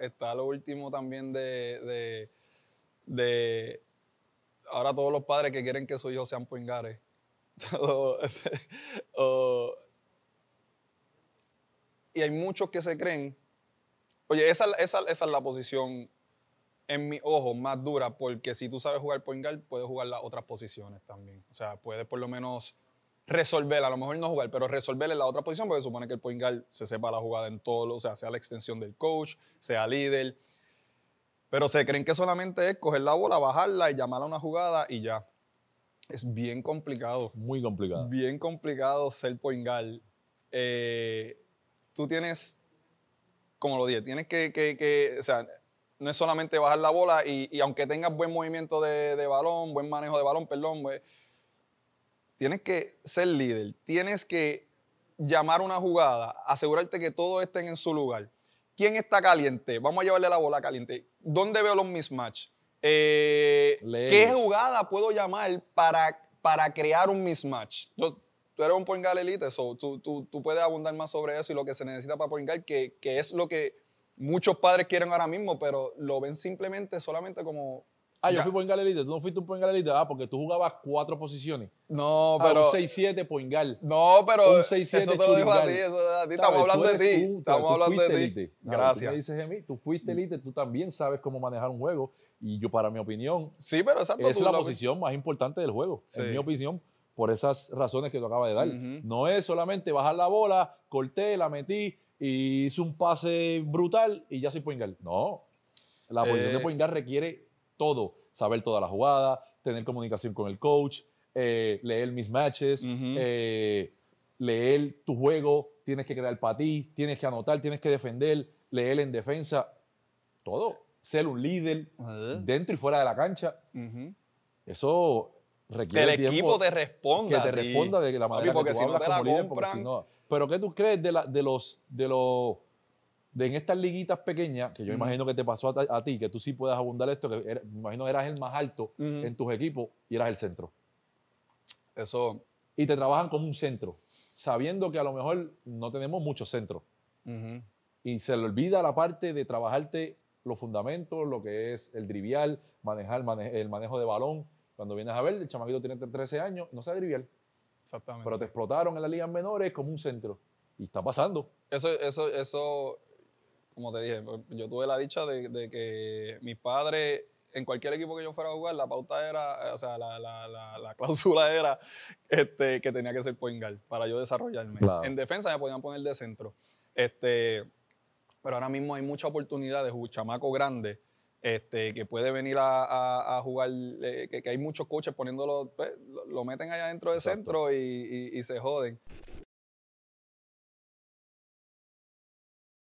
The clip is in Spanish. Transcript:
Está lo último también de, de, ahora todos los padres que quieren que sus hijos sean poingares. o, y hay muchos que se creen. Oye, esa, esa, esa es la posición en mi ojo más dura, porque si tú sabes jugar point guard, puedes jugar las otras posiciones también. O sea, puedes por lo menos resolver, a lo mejor no jugar, pero resolver en la otra posición, porque supone que el point se sepa la jugada en todo, o sea, sea la extensión del coach, sea líder. Pero se creen que solamente es coger la bola, bajarla y llamarla a una jugada y ya. Es bien complicado. Muy complicado. Bien complicado ser point guard. Eh, tú tienes, como lo dije, tienes que, que, o sea, no es solamente bajar la bola y, aunque tengas buen movimiento de, de balón, buen manejo de balón, perdón, pues, Tienes que ser líder, tienes que llamar una jugada, asegurarte que todos estén en su lugar. ¿Quién está caliente? Vamos a llevarle la bola caliente. ¿Dónde veo los mismatch? Eh, ¿Qué jugada puedo llamar para, para crear un mismatch? tú eres un point guard elite, so, tú, puedes abundar más sobre eso y lo que se necesita para point que, que es lo que muchos padres quieren ahora mismo, pero lo ven simplemente solamente como Ah, yo fui point guard elite. Tú no fuiste un point guard elite. Ah, porque tú jugabas cuatro posiciones. No, ah, pero. un 6-7 point No, pero. Un 6-7 Eso te lo digo a ti. Estamos hablando de ti. Estamos hablando de ti. Gracias. Tú me dices a mí, tú fuiste elite, tú también sabes cómo manejar un juego. Y yo, para mi opinión. Sí, pero exacto. Esa es la posición más importante del juego. En mi opinión por esas razones que tú acabas de dar. No es solamente bajar la bola, corté, la metí, y hice un pase brutal y ya soy point No. La posición de eh, point requiere todo, saber toda la jugada, tener comunicación con el coach, eh, leer mis matches, eh, leer tu juego, tienes que crear para ti, tienes que anotar, tienes que defender, leer en defensa, todo. Ser un líder dentro y fuera de la cancha. Eso requiere. Que el equipo te responda. Que te responda de la manera porque que tú si no te la compran. Pero ¿qué tú crees de, los, de los de en estas liguitas pequeñas, que yo imagino que te pasó a, ti, que tú sí puedes abundar esto, que me imagino eras el más alto en tus equipos y eras el centro. Eso. Y te trabajan como un centro, sabiendo que a lo mejor no tenemos muchos centros. Y se le olvida la parte de trabajarte los fundamentos, lo que es el trivial, manejar el manejo de balón. Cuando vienes a ver, el chamaquito tiene 13 años, no sabe trivial. Exactamente. Pero te explotaron en las ligas menores como un centro. Y está pasando. Eso, eso, eso como te dije, pues, yo tuve la dicha de, que mis padres en cualquier equipo que yo fuera a jugar, la pauta era, eh, o sea, la, la, cláusula era este, que tenía que ser point para yo desarrollarme. En defensa me podían poner de centro. Este, pero ahora mismo hay mucha oportunidad de un chamaco grande este, que puede venir a, jugar, eh, que, hay muchos coches poniéndolo, pues, lo, meten allá dentro de centro y se joden.